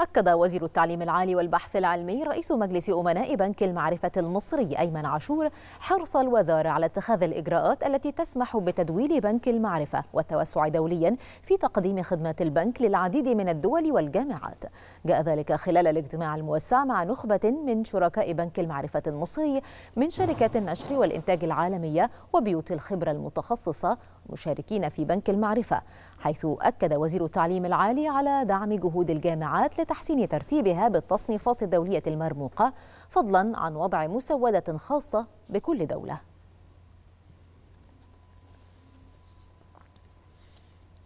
أكد وزير التعليم العالي والبحث العلمي رئيس مجلس أمناء بنك المعرفة المصري أيمن عاشور حرص الوزارة على اتخاذ الإجراءات التي تسمح بتدويل بنك المعرفة والتوسع دوليا في تقديم خدمات البنك للعديد من الدول والجامعات جاء ذلك خلال الاجتماع الموسع مع نخبة من شركاء بنك المعرفة المصري من شركات النشر والإنتاج العالمية وبيوت الخبرة المتخصصة مشاركين في بنك المعرفة حيث أكد وزير التعليم العالي على دعم جهود الجامعات لتحسين ترتيبها بالتصنيفات الدولية المرموقة فضلا عن وضع مسودة خاصة بكل دولة